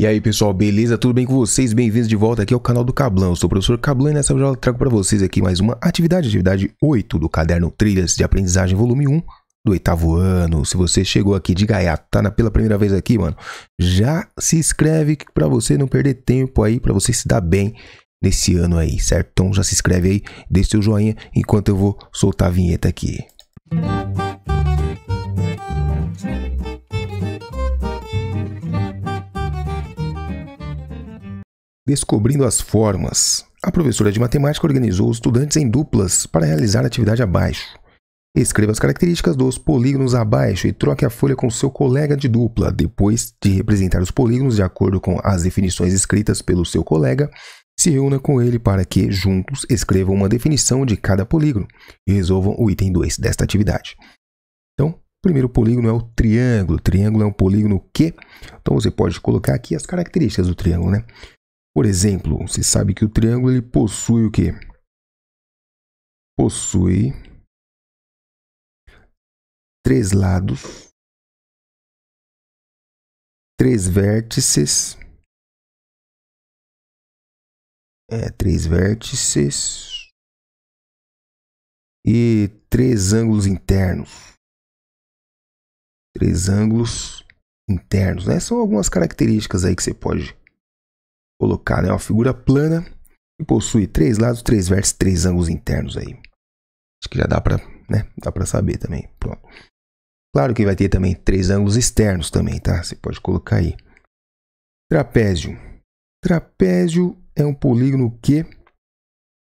E aí pessoal, beleza? Tudo bem com vocês? Bem-vindos de volta aqui ao canal do Cablan. Eu sou o professor Cablan e nessa aula eu trago para vocês aqui mais uma atividade, atividade 8 do caderno Trilhas de Aprendizagem Volume 1 do oitavo ano. Se você chegou aqui de gaiato, tá na, pela primeira vez aqui, mano, já se inscreve para você não perder tempo aí, para você se dar bem nesse ano aí, certo? Então já se inscreve aí, deixa seu joinha enquanto eu vou soltar a vinheta aqui. Música Descobrindo as formas, a professora de matemática organizou os estudantes em duplas para realizar a atividade abaixo. Escreva as características dos polígonos abaixo e troque a folha com seu colega de dupla. Depois de representar os polígonos de acordo com as definições escritas pelo seu colega, se reúna com ele para que, juntos, escrevam uma definição de cada polígono e resolvam o item 2 desta atividade. Então, o primeiro polígono é o triângulo. O triângulo é um polígono que. Então, você pode colocar aqui as características do triângulo, né? Por exemplo, você sabe que o triângulo ele possui o quê? Possui três lados, três vértices, é, três vértices e três ângulos internos. Três ângulos internos, né? São algumas características aí que você pode colocar, né? Uma figura plana que possui três lados, três vértices, três ângulos internos aí. Acho que já dá para, né? Dá para saber também. Pronto. Claro que vai ter também três ângulos externos também, tá? Você pode colocar aí. Trapézio. Trapézio é um polígono que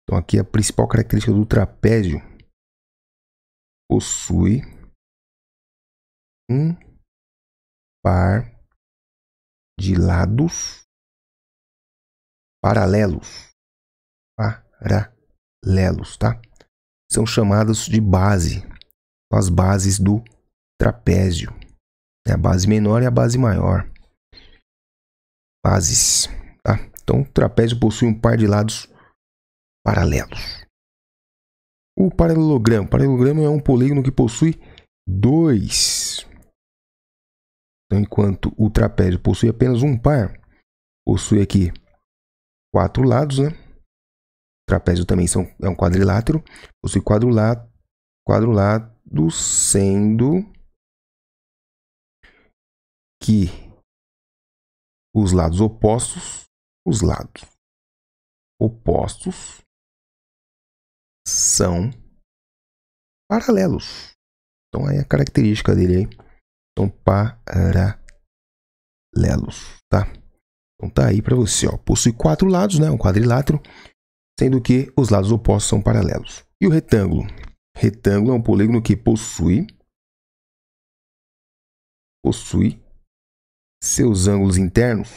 Então aqui a principal característica do trapézio possui um par de lados paralelos, paralelos, tá? São chamadas de base, as bases do trapézio. É a base menor e a base maior. Bases, tá? Então, o trapézio possui um par de lados paralelos. O paralelogramo. O paralelogramo é um polígono que possui dois. Então, enquanto o trapézio possui apenas um par, possui aqui quatro lados, né? O trapézio também são, é um quadrilátero, possui quadrulado, quadrilátero sendo que os lados opostos, os lados opostos são paralelos. Então é a característica dele aí. Então paralelos, tá? Então tá aí para você, ó. Possui quatro lados, né? Um quadrilátero, sendo que os lados opostos são paralelos. E o retângulo? Retângulo é um polígono que possui possui seus ângulos internos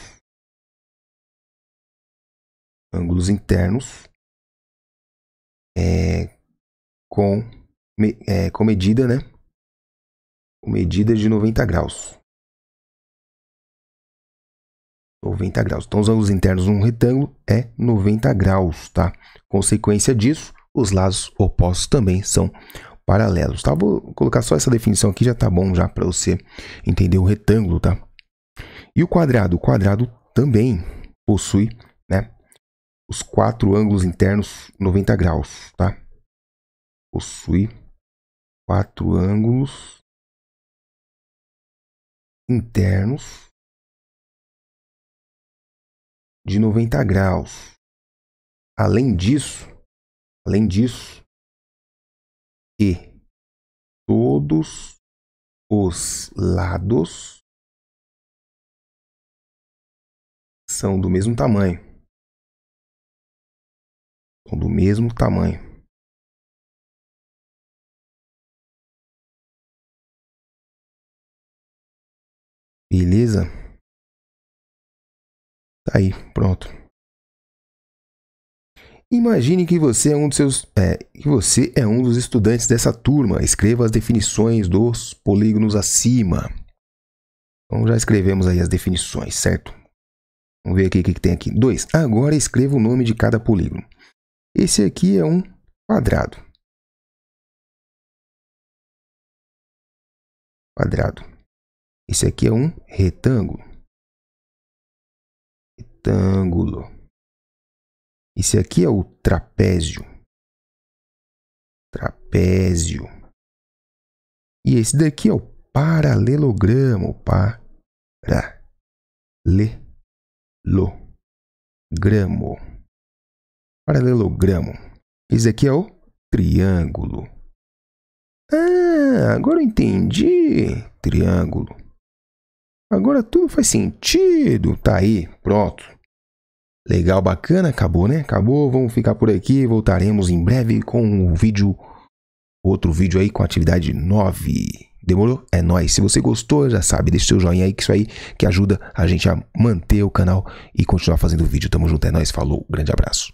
ângulos internos é, com, é, com medida, né? Com medida de 90 graus. 90 graus. Então, os ângulos internos de um retângulo é 90 graus, tá? Consequência disso, os lados opostos também são paralelos, tá? Vou colocar só essa definição aqui, já tá bom já para você entender o retângulo, tá? E o quadrado? O quadrado também possui, né? Os quatro ângulos internos 90 graus, tá? Possui quatro ângulos internos de 90 graus. Além disso, além disso, que todos os lados são do mesmo tamanho. São do mesmo tamanho. Beleza? Aí, pronto. Imagine que você é um dos seus, é, que você é um dos estudantes dessa turma. Escreva as definições dos polígonos acima. Então já escrevemos aí as definições, certo? Vamos ver aqui o que, que tem aqui. 2. Agora escreva o nome de cada polígono. Esse aqui é um quadrado. Quadrado. Esse aqui é um retângulo retângulo. Esse aqui é o trapézio. Trapézio. E esse daqui é o paralelogramo. Para. Le. Lo. Gramo. Paralelogramo. Esse aqui é o triângulo. Ah, agora eu entendi. Triângulo. Agora tudo faz sentido. Tá aí, pronto. Legal, bacana, acabou, né? Acabou, vamos ficar por aqui. Voltaremos em breve com um vídeo, outro vídeo aí com atividade 9. Demorou? É nóis. Se você gostou, já sabe, deixa o seu joinha aí, que isso aí que ajuda a gente a manter o canal e continuar fazendo vídeo. Tamo junto, é nóis. Falou, grande abraço.